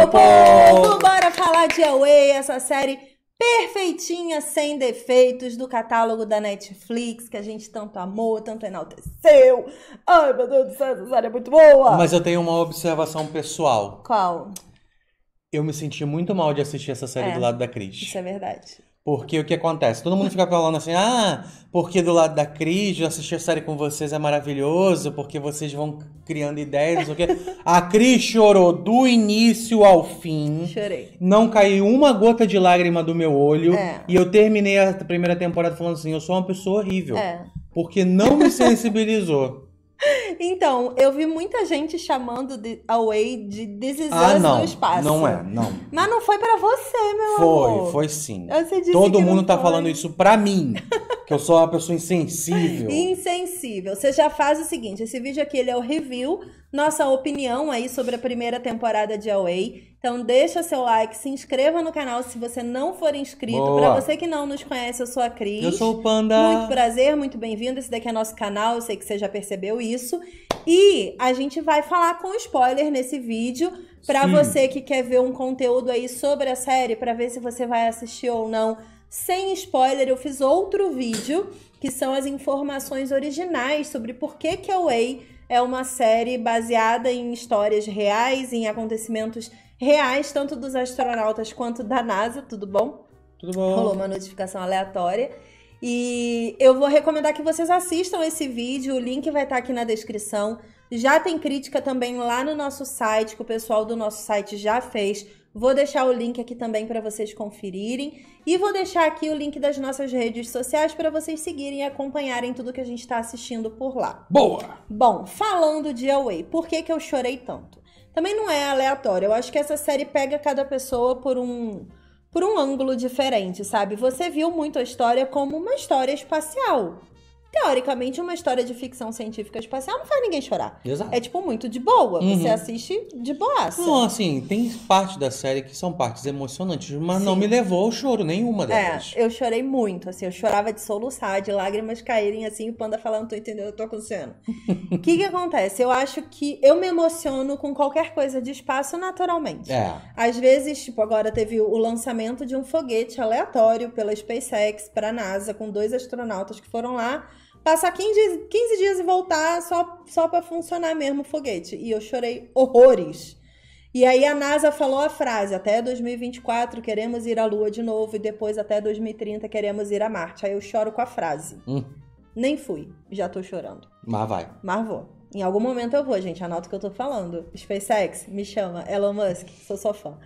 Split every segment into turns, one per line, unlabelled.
meu povo! Bora falar de Away, essa série perfeitinha, sem defeitos, do catálogo da Netflix, que a gente tanto amou, tanto enalteceu. Ai, meu Deus do céu, essa série é muito boa! Mas
eu tenho uma observação pessoal. Qual? Eu me senti muito mal de assistir essa série É. do lado da Cris. Isso
é verdade.
Porque o que acontece? Todo mundo fica falando assim, ah, porque do lado da Cris, assistir a série com vocês é maravilhoso, porque vocês vão criando ideias, não sei o quê. A Cris chorou do início ao fim. Chorei. Não caiu uma gota de lágrima do meu olho. É. E eu terminei a primeira temporada falando assim, eu sou uma pessoa horrível. É. Porque não me sensibilizou.
Então, eu vi muita gente chamando de Away de This Is ah, Us não, no espaço. Não é, não. Mas não foi para você, meu foi, amor. Foi, foi
sim. Todo mundo tá foi. falando isso pra mim. que eu sou uma pessoa insensível.
Insensível. Você já faz o seguinte: esse vídeo aqui ele é o review, nossa opinião aí sobre a primeira temporada de Away. Então deixa seu like, se inscreva no canal se você não for inscrito. Para você que não nos conhece, eu sou a Cris. Eu sou o Panda. Muito prazer, muito bem-vindo. Esse daqui é nosso canal, eu sei que você já percebeu isso. E a gente vai falar com spoiler nesse vídeo para você que quer ver um conteúdo aí sobre a série, para ver se você vai assistir ou não. Sem spoiler, eu fiz outro vídeo que são as informações originais sobre por que que a Way é uma série baseada em histórias reais, em acontecimentos reais reais, tanto dos astronautas quanto da NASA, tudo bom?
Tudo bom. Rolou uma
notificação aleatória. E eu vou recomendar que vocês assistam esse vídeo, o link vai estar aqui na descrição. Já tem crítica também lá no nosso site, que o pessoal do nosso site já fez. Vou deixar o link aqui também para vocês conferirem. E vou deixar aqui o link das nossas redes sociais para vocês seguirem e acompanharem tudo que a gente está assistindo por lá. Boa! Bom, falando de Away, por que, que eu chorei tanto? Também não é aleatório. Eu acho que essa série pega cada pessoa por um por um ângulo diferente, sabe? Você viu muito a história como uma história espacial teoricamente, uma história de ficção científica espacial não faz ninguém chorar. Exato. É, tipo, muito de boa. Uhum. Você assiste de boa Não,
assim, tem parte da série que são partes emocionantes, mas Sim. não me levou ao choro, nenhuma é, delas.
É, eu chorei muito, assim, eu chorava de soluçar, de lágrimas caírem, assim, o Panda falando, tô entendendo, eu tô acontecendo. O que que acontece? Eu acho que eu me emociono com qualquer coisa de espaço naturalmente. É. Às vezes, tipo, agora teve o lançamento de um foguete aleatório pela SpaceX pra NASA, com dois astronautas que foram lá passar 15, 15 dias e voltar só, só para funcionar mesmo o foguete. E eu chorei horrores. E aí a NASA falou a frase: até 2024 queremos ir à Lua de novo e depois até 2030 queremos ir a Marte. Aí eu choro com a frase. Hum. Nem fui, já tô chorando. Mas vai. Mas vou. Em algum momento eu vou, gente. Anota o que eu tô falando. SpaceX, me chama. Elon Musk, sou sua fã.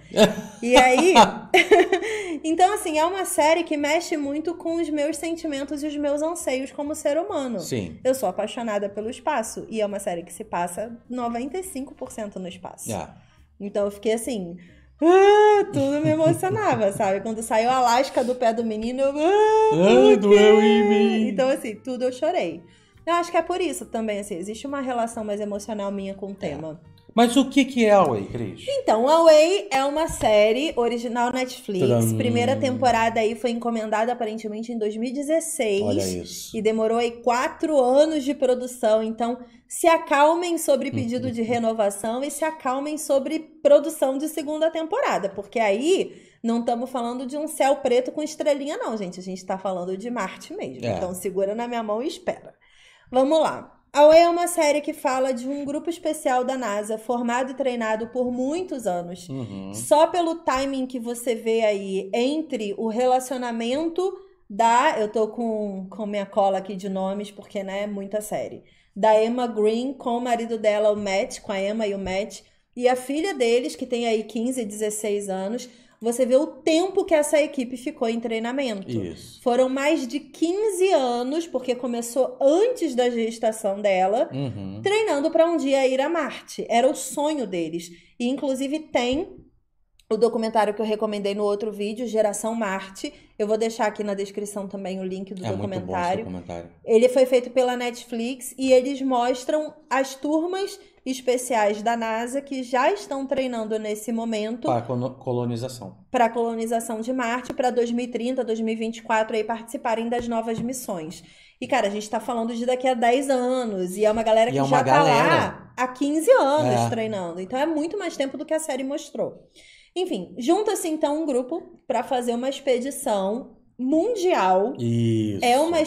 e aí. então, assim, é uma série que mexe muito com os meus sentimentos e os meus anseios como ser humano. Sim. Eu sou apaixonada pelo espaço. E é uma série que se passa 95% no espaço. Yeah. É. Então eu fiquei assim. Ah, tudo me emocionava, sabe? Quando saiu a lasca do pé do menino, eu. Ah,
ah doeu em mim. Então,
assim, tudo eu chorei. Eu acho que é por isso também, assim, existe uma relação mais emocional minha com o é. tema.
Mas o que, que é Away, Cris?
Então, Away é uma série original Netflix. Tram. Primeira temporada aí foi encomendada aparentemente em 2016. Olha isso. E demorou aí quatro anos de produção. Então, se acalmem sobre uhum. pedido de renovação e se acalmem sobre produção de segunda temporada. Porque aí não estamos falando de um céu preto com estrelinha, não, gente. A gente está falando de Marte mesmo. É. Então, segura na minha mão e espera. Vamos lá. A OE é uma série que fala de um grupo especial da NASA, formado e treinado por muitos anos. Uhum. Só pelo timing que você vê aí entre o relacionamento da. Eu tô com, com minha cola aqui de nomes, porque, né, é muita série. Da Emma Green com o marido dela, o Matt, com a Emma e o Matt, e a filha deles, que tem aí 15, 16 anos você vê o tempo que essa equipe ficou em treinamento. Isso. Foram mais de 15 anos, porque começou antes da gestação dela, uhum. treinando para um dia ir a Marte. Era o sonho deles. E, inclusive, tem o documentário que eu recomendei no outro vídeo, Geração Marte. Eu vou deixar aqui na descrição também o link do é documentário. Muito bom esse documentário. Ele foi feito pela Netflix e eles mostram as turmas especiais da NASA que já estão treinando nesse momento
para colonização.
Para colonização de Marte para 2030, 2024 aí participarem das novas missões. E, cara, a gente está falando de daqui a 10 anos. E é uma galera que é uma já está lá há 15 anos é. treinando. Então é muito mais tempo do que a série mostrou. Enfim, junta-se então um grupo para fazer uma expedição mundial.
Isso. É
uma,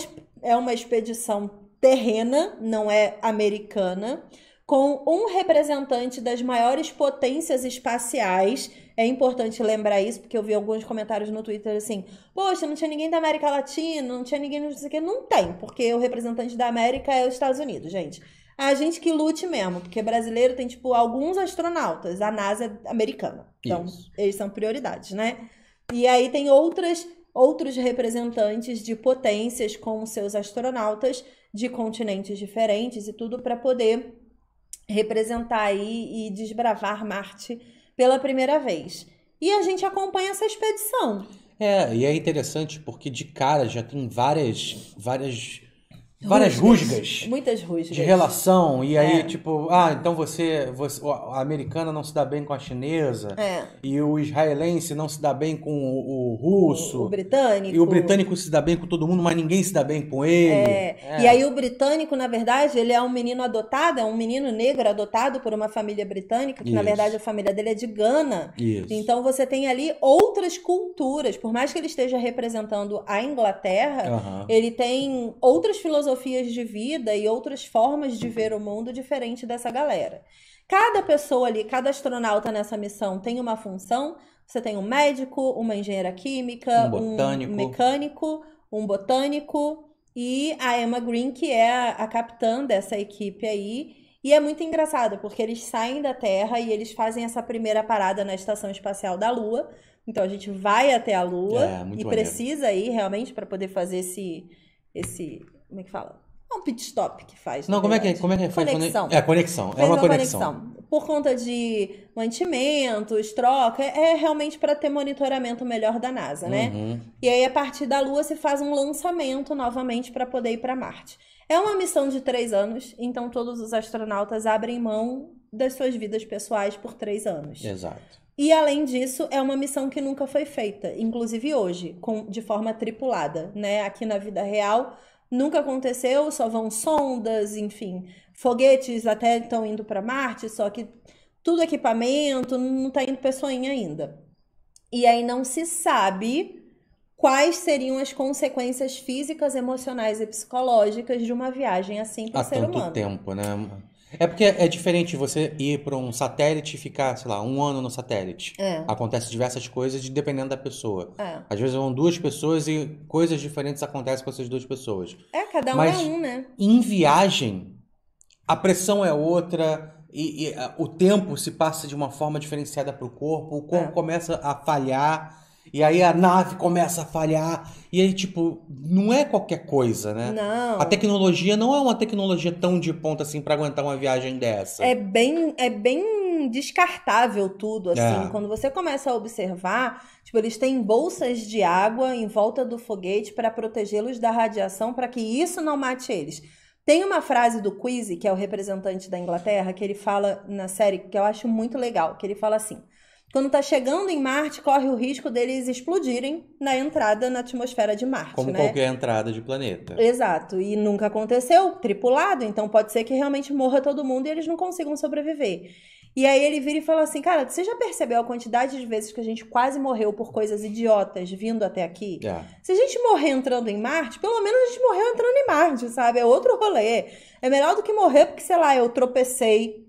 é uma expedição terrena, não é americana com um representante das maiores potências espaciais. É importante lembrar isso, porque eu vi alguns comentários no Twitter assim: poxa, não tinha ninguém da América Latina, não tinha ninguém, não sei o que. Não tem, porque o representante da América é os Estados Unidos, gente. A gente que lute mesmo, porque brasileiro tem, tipo, alguns astronautas, a NASA é americana. Então, isso. eles são prioridades, né? E aí tem outras outros representantes de potências com seus astronautas de continentes diferentes e tudo para poder representar aí e desbravar Marte pela primeira vez. E a gente acompanha essa expedição.
É, e é interessante porque de cara já tem várias, várias várias rusgas. Muitas rusgas. De relação. E aí, é. tipo, ah, então você, você. A americana não se dá bem com a chinesa. É. E o israelense não se dá bem com o, o russo. O, o, britânico. E o britânico se dá bem com todo mundo, mas ninguém se dá bem com ele. É. é. E aí,
o britânico, na verdade, ele é um menino adotado, é um menino negro adotado por uma família britânica, que Isso. na verdade a família dele é de Gana. Isso. Então você tem ali outras culturas. Por mais que ele esteja representando a Inglaterra, ele tem outras filosofias filosofias de vida e outras formas de ver o mundo diferente dessa galera. Cada pessoa ali, cada astronauta nessa missão tem uma função. Você tem um médico, uma engenheira química, um, botânico. um mecânico, um botânico e a Emma Green, que é a, capitã dessa equipe aí. E é muito engraçado, porque eles saem da Terra e eles fazem essa primeira parada na Estação Espacial da Lua. Então a gente vai até a Lua é, e maneiro. precisa ir realmente para poder fazer esse, esse como é que fala? É um pit stop que faz. Não, como é que, é?
como é que é? faz? Conexão. É, conexão. É Fez é uma, uma conexão.
conexão. Por conta de mantimentos, troca, é realmente para ter monitoramento melhor da NASA, né? Uhum. E aí, a partir da Lua, se faz um lançamento novamente para poder ir para Marte. É uma missão de três anos, então todos os astronautas abrem mão das suas vidas pessoais por três anos. Exato. E além disso, é uma missão que nunca foi feita, inclusive hoje, com, de forma tripulada, né? Aqui na vida real, nunca aconteceu, só vão sondas, enfim, foguetes até estão indo para Marte, só que tudo equipamento, não está indo pessoinha ainda. E aí não se sabe quais seriam as consequências físicas, emocionais e psicológicas de uma viagem assim para o ser humano. Há tanto
tempo, né? É porque é diferente você ir para um satélite e ficar, sei lá, um ano no satélite. É. Acontece diversas coisas dependendo da pessoa. É. Às vezes vão duas pessoas e coisas diferentes acontecem com essas duas pessoas.
É, cada um Mas, é um, né?
Em viagem, a pressão é outra. E, e a, o tempo se passa de uma forma diferenciada para o corpo, o corpo é. começa a falhar e aí a nave começa a falhar. E aí, tipo, não é qualquer coisa, né? Não. A tecnologia não é uma tecnologia tão de ponta assim para aguentar uma viagem dessa. É
bem, é bem descartável tudo, assim. É. Quando você começa a observar, tipo, eles têm bolsas de água em volta do foguete para protegê-los da radiação, para que isso não mate eles. Tem uma frase do Quiz, que é o representante da Inglaterra, que ele fala na série que eu acho muito legal, que ele fala assim: quando está chegando em Marte, corre o risco deles explodirem na entrada na atmosfera de Marte. Como né? qualquer
entrada de planeta.
Exato. E nunca aconteceu, tripulado, então pode ser que realmente morra todo mundo e eles não consigam sobreviver. E aí ele vira e fala assim: Cara, você já percebeu a quantidade de vezes que a gente quase morreu por coisas idiotas vindo até aqui? É. Se a gente morrer entrando em Marte, pelo menos a gente morreu entrando em Marte, sabe? É outro rolê. É melhor do que morrer porque, sei lá, eu tropecei,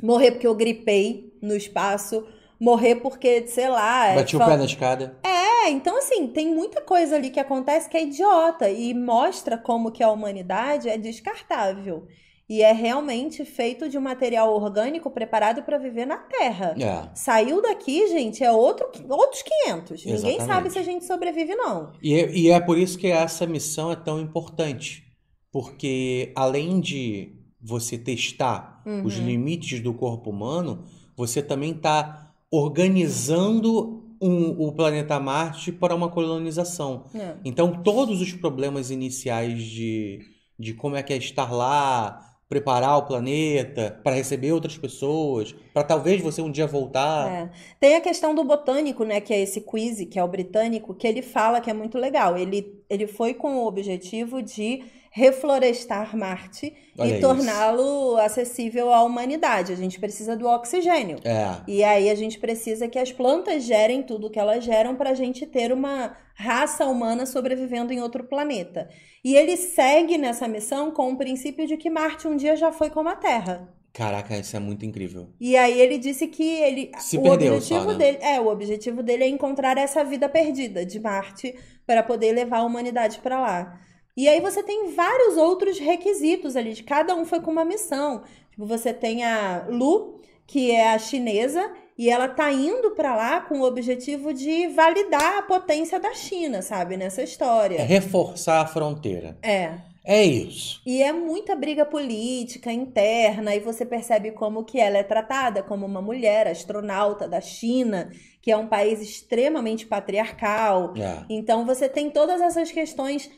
morrer porque eu gripei no espaço, morrer porque, sei lá. É Bati o pé na escada. É, então assim, tem muita coisa ali que acontece que é idiota e mostra como que a humanidade é descartável. E é realmente feito de um material orgânico preparado para viver na Terra. É. Saiu daqui, gente, é outro, outros 500. Exatamente. Ninguém sabe se a gente sobrevive, não.
E é, e é por isso que essa missão é tão importante. Porque além de você testar uhum. os limites do corpo humano, você também está organizando um, o planeta Marte para uma colonização. É. Então, todos os problemas iniciais de, de como é que é estar lá, preparar o planeta para receber outras pessoas, para talvez você um dia voltar. É.
Tem a questão do botânico, né, que é esse quiz, que é o britânico, que ele fala que é muito legal. Ele, ele foi com o objetivo de reflorestar Marte Olha e torná-lo acessível à humanidade. A gente precisa do oxigênio. É. E aí a gente precisa que as plantas gerem tudo que elas geram para a gente ter uma raça humana sobrevivendo em outro planeta. E ele segue nessa missão com o princípio de que Marte um dia já foi como a Terra.
Caraca, isso é muito incrível.
E aí ele disse que ele Se o perdeu, objetivo só, né? dele, é, o objetivo dele é encontrar essa vida perdida de Marte para poder levar a humanidade para lá. E aí você tem vários outros requisitos ali, de cada um foi com uma missão. Tipo, você tem a Lu, que é a chinesa, e ela tá indo para lá com o objetivo de validar a potência da China, sabe, nessa história. É
reforçar a fronteira. É. É isso.
E é muita briga política interna e você percebe como que ela é tratada como uma mulher astronauta da China, que é um país extremamente patriarcal. É. Então você tem todas essas questões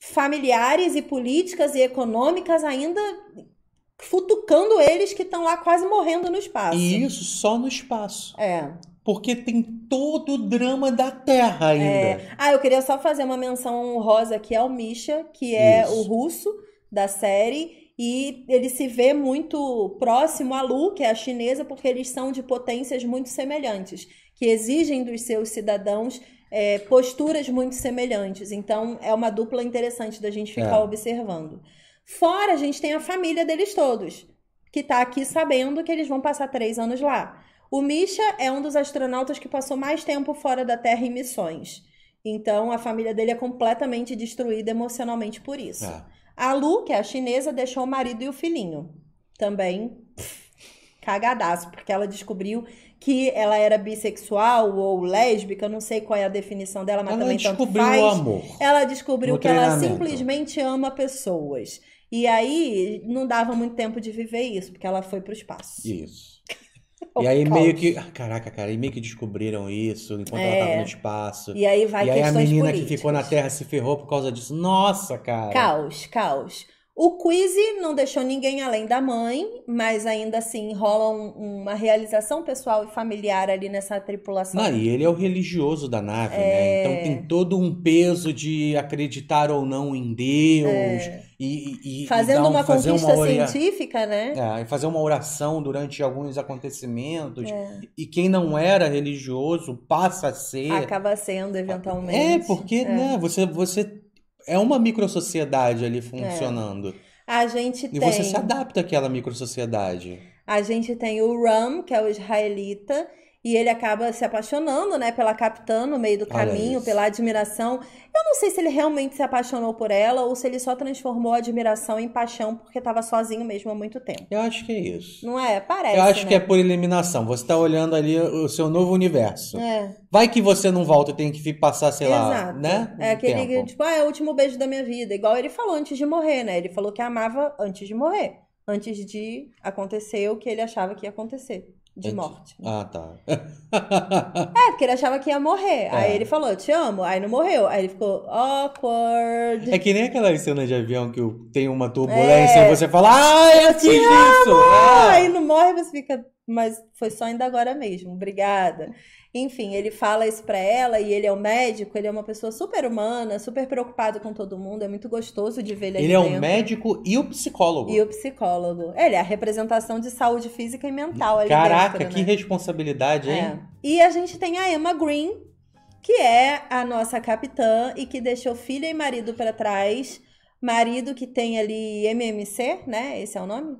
familiares e políticas e econômicas ainda
futucando
eles que estão lá quase morrendo no espaço. E isso
só no espaço. É. Porque tem todo o drama da Terra é. ainda. É.
Ah, eu queria só fazer uma menção honrosa aqui ao Misha, que é isso. o russo da série. E ele se vê muito próximo à Lu, que é a chinesa, porque eles são de potências muito semelhantes, que exigem dos seus cidadãos é, posturas muito semelhantes. Então, é uma dupla interessante da gente ficar é. observando. Fora, a gente tem a família deles todos, que está aqui sabendo que eles vão passar três anos lá. O Misha é um dos astronautas que passou mais tempo fora da Terra em missões. Então, a família dele é completamente destruída emocionalmente por isso. É. A Lu, que é a chinesa, deixou o marido e o filhinho. Também. Pff, cagadaço, porque ela descobriu que ela era bissexual ou lésbica, não sei qual é a definição dela, mas ela também descobriu tanto faz. O amor ela descobriu que ela simplesmente ama pessoas. E aí não dava muito tempo de viver isso, porque ela foi para o espaço.
Isso. Oh, e aí calma. meio que. Ah, caraca, cara, e meio que descobriram isso enquanto é. ela tava no espaço. E aí vai E aí a menina políticas. que ficou na Terra se ferrou por causa disso. Nossa, cara. Caos,
caos. O quiz não deixou ninguém além da mãe, mas ainda assim rola um, uma realização pessoal e familiar ali nessa tripulação. Não, e
ele é o religioso da nave, né? é... né? Então tem todo um peso de acreditar ou não em Deus. É... E, e, Fazendo e um, uma fazer conquista uma
científica, né?
É, fazer uma oração durante alguns acontecimentos. É. E quem não era religioso passa a ser. Acaba
sendo, eventualmente. É,
porque é. Né, você, você é uma microsociedade ali funcionando.
É. A gente e tem. E você se adapta
àquela microsociedade.
A gente tem o Ram, que é o israelita, e ele acaba se apaixonando, né, pela capitã no meio do caminho, pela admiração. Eu não sei se ele realmente se apaixonou por ela ou se ele só transformou a admiração em paixão porque estava sozinho mesmo há muito tempo.
Eu acho que é isso.
Não é? Parece. Eu acho né? que é por
eliminação. Você está olhando ali o seu novo universo. É. Vai que você não volta, e tem que passar, sei Exato. lá, né? É aquele
tempo. tipo, ah, é o último beijo da minha vida. Igual ele falou antes de morrer, né? Ele falou que amava antes de morrer, antes de acontecer o que ele achava que ia acontecer. De morte.
Ah, tá. é,
porque ele achava que ia morrer. É. Aí ele falou, te amo. Aí não morreu. Aí ele ficou awkward. É que nem
aquela cena de avião que tem uma turbulência é. e você fala, ah, eu, te amo. isso! É. Aí
não morre, você fica mas foi só ainda agora mesmo. Obrigada. Enfim, ele fala isso para ela e ele é o um médico, ele é uma pessoa super humana, super preocupado com todo mundo, é muito gostoso de ver ele Ele é o
médico e o psicólogo. E o
psicólogo. Ele é a representação de saúde física e mental ali Caraca, dentro,
né? que responsabilidade, hein? É.
E a gente tem a Emma Green, que é a nossa capitã e que deixou filha e marido para trás. Marido que tem ali MMC, né? Esse é o nome?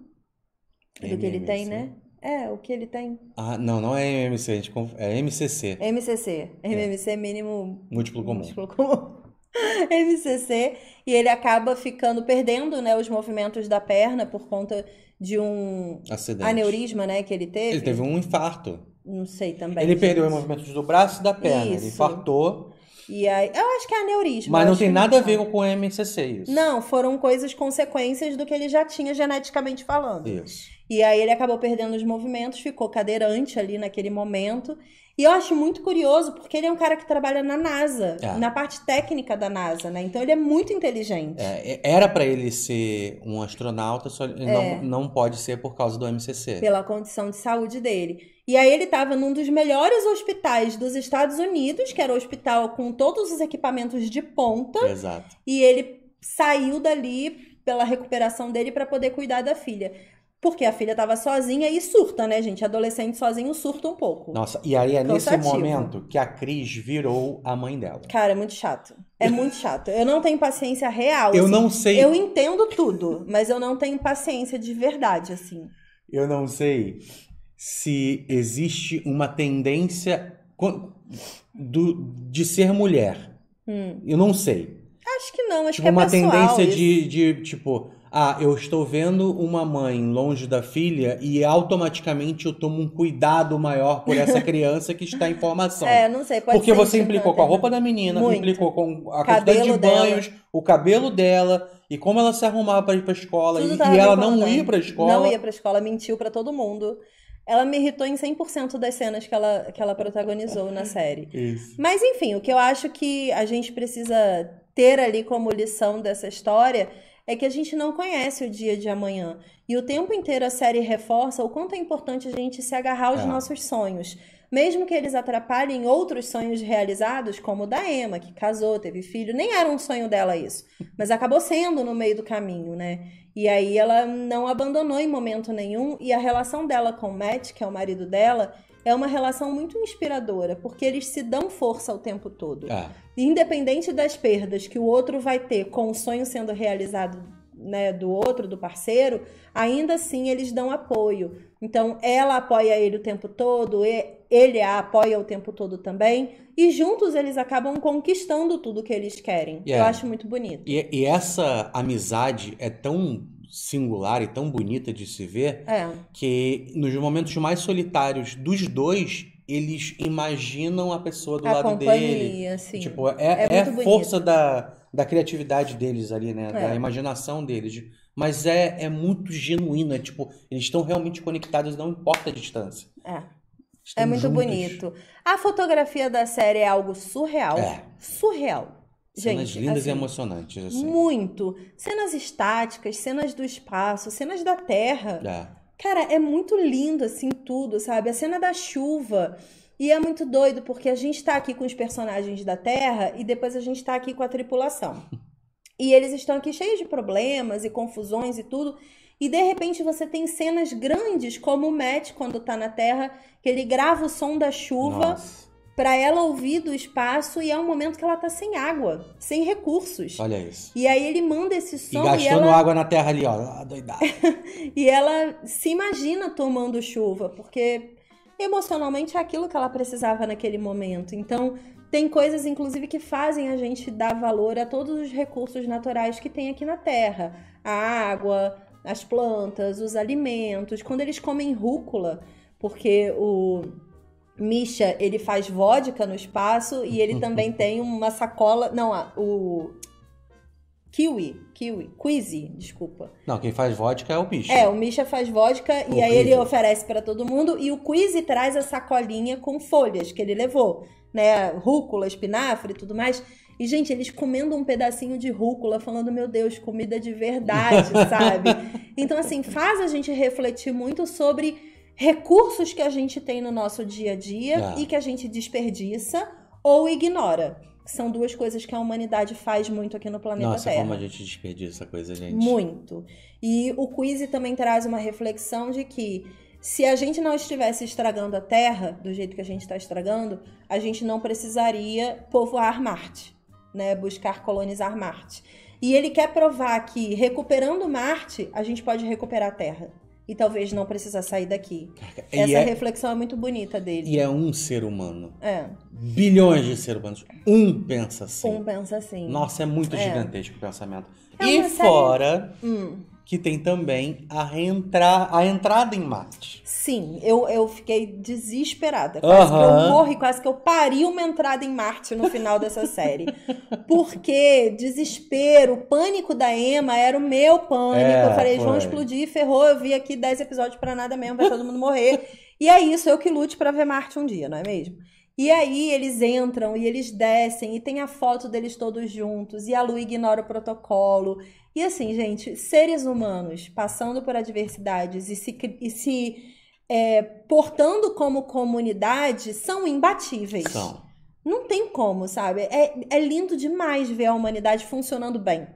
MMC. Do que ele tem, né? É, o que ele tem.
Ah, não, não é MMC, a gente conf... é MCC.
MCC. MMC é. é. mínimo
múltiplo comum. Múltiplo
comum. MCC e ele acaba ficando perdendo, né, os movimentos da perna por conta de um
Acidente. aneurisma,
né, que ele teve. Ele teve um
infarto.
Não sei também. Ele
perdeu os movimentos do braço e da perna, Isso. ele infartou.
E aí, eu acho que é aneurisma. Mas não tem nada a ver
com o MCC isso.
Não, foram coisas consequências do que ele já tinha geneticamente falando. Isso. E aí ele acabou perdendo os movimentos, ficou cadeirante ali naquele momento. E eu acho muito curioso, porque ele é um cara que trabalha na NASA, é. na parte técnica da NASA, né? Então ele é muito inteligente. É, era para
ele ser um astronauta, só é. não, não pode ser por causa do MCC.
Pela condição de saúde dele. E aí ele estava num dos melhores hospitais dos Estados Unidos, que era o hospital com todos os equipamentos de ponta. Exato. E ele saiu dali pela recuperação dele para poder cuidar da filha. Porque a filha estava sozinha e surta, né, gente? Adolescente sozinho surta um pouco. Nossa,
e aí é Cansativo. nesse momento que a Cris virou a mãe dela.
Cara, é muito chato. É muito chato. Eu não tenho paciência real. Eu assim. não sei. Eu entendo tudo, mas eu não tenho paciência de verdade, assim.
Eu não sei se existe uma tendência do, de ser mulher. Hum. Eu não sei.
Acho que não, acho tipo, que é uma pessoal, tendência de,
de, tipo, ah, eu estou vendo uma mãe longe da filha e automaticamente eu tomo um cuidado maior por essa criança que está em formação. É, não
sei, pode Porque ser você implicou com a roupa
da menina, Muito. implicou com a quantidade de banhos, dela. o cabelo dela e como ela se arrumava para ir para escola Tudo e, e ela não né? ia para escola. Não ia para
escola, mentiu para todo mundo. Ela me irritou em 100% das cenas que ela, que ela protagonizou na série. Isso. Mas enfim, o que eu acho que a gente precisa ter ali como lição dessa história é que a gente não conhece o dia de amanhã. E o tempo inteiro a série reforça o quanto é importante a gente se agarrar aos é. nossos sonhos. Mesmo que eles atrapalhem outros sonhos realizados, como o da Emma, que casou, teve filho, nem era um sonho dela isso, mas acabou sendo no meio do caminho, né? E aí ela não abandonou em momento nenhum, e a relação dela com o Matt, que é o marido dela, é uma relação muito inspiradora, porque eles se dão força o tempo todo. Ah. Independente das perdas que o outro vai ter com o sonho sendo realizado né, do outro, do parceiro, ainda assim eles dão apoio. Então ela apoia ele o tempo todo, ele a apoia o tempo todo também, e juntos eles acabam conquistando tudo que eles querem. Yeah. É. Eu acho muito bonito.
E, e essa amizade é tão singular e tão bonita de se ver, é. que nos momentos mais solitários dos dois, eles imaginam a pessoa do a lado dele. Assim. Tipo, é, é, é a força da, da criatividade deles ali, né? Da é. imaginação deles. Mas é, é muito genuíno, é tipo, eles estão realmente conectados, não importa a distância.
É. Estão é muito juntos. bonito. A fotografia da série é algo surreal. É. Surreal
Gente, cenas lindas assim, e emocionantes. Assim.
Muito. Cenas estáticas, cenas do espaço, cenas da terra. É. Cara, é muito lindo assim tudo, sabe? A cena da chuva. E é muito doido, porque a gente tá aqui com os personagens da Terra e depois a gente tá aqui com a tripulação. E eles estão aqui cheios de problemas e confusões e tudo. E de repente você tem cenas grandes, como o Matt, quando tá na Terra, que ele grava o som da chuva. Nossa para ela ouvir do espaço e é um momento que ela tá sem água, sem recursos. Olha isso. E aí ele manda esse som e gastando e ela... água
na terra ali, ó, doidada.
e ela se imagina tomando chuva, porque emocionalmente é aquilo que ela precisava naquele momento. Então, tem coisas, inclusive, que fazem a gente dar valor a todos os recursos naturais que tem aqui na Terra: a água, as plantas, os alimentos. Quando eles comem rúcula, porque o Misha, ele faz vodka no espaço e ele também tem uma sacola. Não, o. Kiwi, kiwi, Quizzy, desculpa.
Não, quem faz vodka é o Misha. É, o
Misha faz vodka o e aí ele oferece para todo mundo e o Quizzy traz a sacolinha com folhas que ele levou, né? Rúcula, espinafre e tudo mais. E, gente, eles comendo um pedacinho de rúcula, falando, meu Deus, comida de verdade, sabe? Então, assim, faz a gente refletir muito sobre recursos que a gente tem no nosso dia a dia é. e que a gente desperdiça ou ignora. São duas coisas que a humanidade faz muito aqui no planeta Nossa, Terra. Nossa, como a
gente desperdiça coisa, gente. Muito.
E o quiz também traz uma reflexão de que se a gente não estivesse estragando a Terra do jeito que a gente está estragando, a gente não precisaria povoar Marte, né? Buscar colonizar Marte. E ele quer provar que recuperando Marte, a gente pode recuperar a Terra e talvez não precisa sair daqui. E Essa é... reflexão é muito bonita dele. E
é um ser humano. É. Bilhões de seres humanos. Um pensa assim. Um
pensa assim. Nossa,
é muito é. gigantesco o pensamento. É e série... fora hum que tem também a, reentra a entrada em Marte.
Sim, eu, eu fiquei desesperada. Quase que eu morri, quase que eu pari uma entrada em Marte no final dessa série. Porque desespero, pânico da Emma era o meu pânico. É, eu falei, vão explodir, ferrou, eu vi aqui 10 episódios para nada mesmo, vai todo mundo morrer. e é isso, eu que lute para ver Marte um dia, não é mesmo? E aí eles entram e eles descem e tem a foto deles todos juntos e a Lu ignora o protocolo. E assim, gente, seres humanos passando por adversidades e se, e se é, portando como comunidade são imbatíveis. São. Não tem como, sabe? É, é lindo demais ver a humanidade funcionando bem.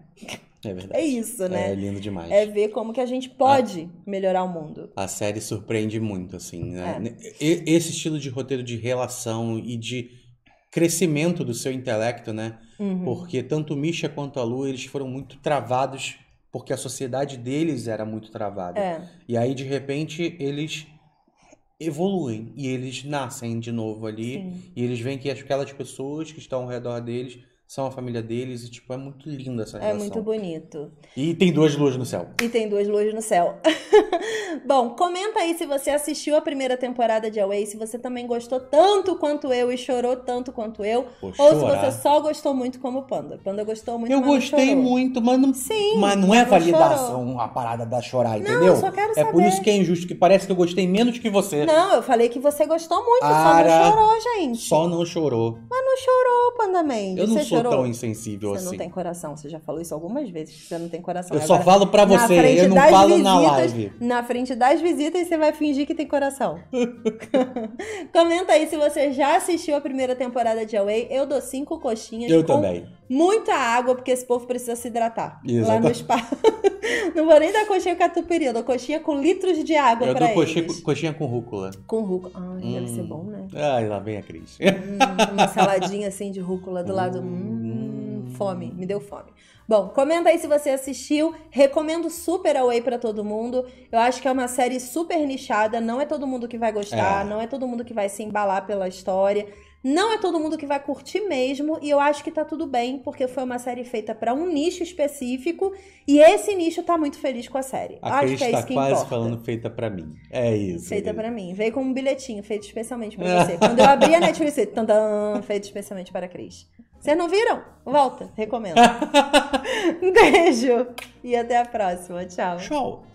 É verdade. É isso, né? É lindo demais. É
ver como que a gente pode a, melhorar o mundo.
A série surpreende muito, assim, né? É. Esse estilo de roteiro de relação e de crescimento do seu intelecto, né? Uhum. porque tanto Misha quanto a Lu, eles foram muito travados, porque a sociedade deles era muito travada. É. E aí, de repente, eles evoluem e eles nascem de novo ali Sim. e eles veem que aquelas pessoas que estão ao redor deles são a família deles e, tipo, é muito linda essa é relação. É muito
bonito.
E tem duas luas no céu.
E tem duas luas no céu. Bom, comenta aí se você assistiu a primeira temporada de Away, se você também gostou tanto quanto eu e chorou tanto quanto eu, ou chorar. se você só gostou muito como Panda. Panda gostou muito, Eu gostei muito, mas não, Sim, mas não é validação
chorou. a parada da chorar, entendeu? Não, só quero é saber. por isso que é injusto, que parece que eu gostei menos que você. Não,
eu falei que você gostou muito, só não chorou, gente.
Só não chorou.
Mas não chorou, Panda mãe Eu não você sou sou tão
insensível você assim. Você não tem
coração. Você já falou isso algumas vezes, você não tem coração. Eu Agora, só falo pra você, eu não falo visitas, na live. Na frente das visitas, você vai fingir que tem coração. Comenta aí se você já assistiu a primeira temporada de Away. Eu dou cinco coxinhas. Eu também muita água, porque esse povo precisa se hidratar. Exato. Lá no spa. Não vou nem dar coxinha com catupiry, eu dou coxinha com litros de água para pra dou coxinha, coxinha com rúcula. Com rúcula. Ah, hum. deve ser bom, né?
Ai, lá vem a Cris. Hum, uma saladinha
assim de rúcula do lado. Hum. hum, fome, me deu fome. Bom, comenta aí se você assistiu. Recomendo super Away para todo mundo. Eu acho que é uma série super nichada. Não é todo mundo que vai gostar, é. não é todo mundo que vai se embalar pela história. Não é todo mundo que vai curtir mesmo, e eu acho que tá tudo bem, porque foi uma série feita para um nicho específico, e esse nicho tá muito feliz com a série. A acho Cris que é tá isso que quase importa. falando
feita para mim. É isso. Feita para
mim. Veio com um bilhetinho feito especialmente para você. Quando eu abri a Netflix, tandam, feito especialmente para a Cris. Vocês não viram? Volta, recomendo. Beijo e até a próxima. Tchau. Tchau.